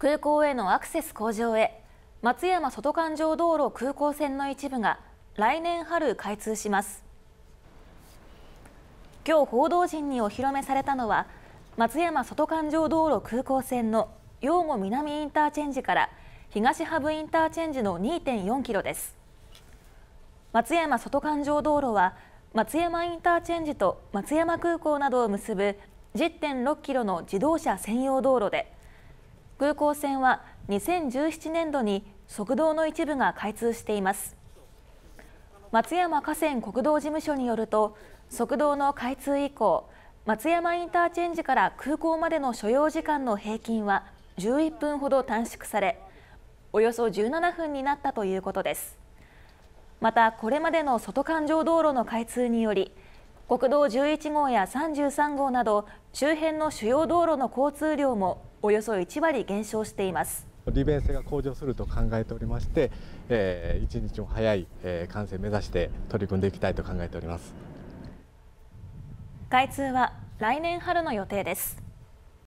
空港へのアクセス向上へ松山外環状道路空港線の一部が来年春開通します今日報道陣にお披露目されたのは松山外環状道路空港線の養護南インターチェンジから東ハブインターチェンジの2.4キロです松山外環状道路は松山インターチェンジと松山空港などを結ぶ10.6キロの自動車専用道路で空港線は2017年度に側道の一部が開通しています松山河川国道事務所によると側道の開通以降松山インターチェンジから空港までの所要時間の平均は11分ほど短縮されおよそ17分になったということですまたこれまでの外環状道路の開通により国道11号や33号など周辺の主要道路の交通量もおよそ1割減少しています利便性が向上すると考えておりまして、えー、一日も早い、えー、完成目指して取り組んでいきたいと考えております開通は来年春の予定です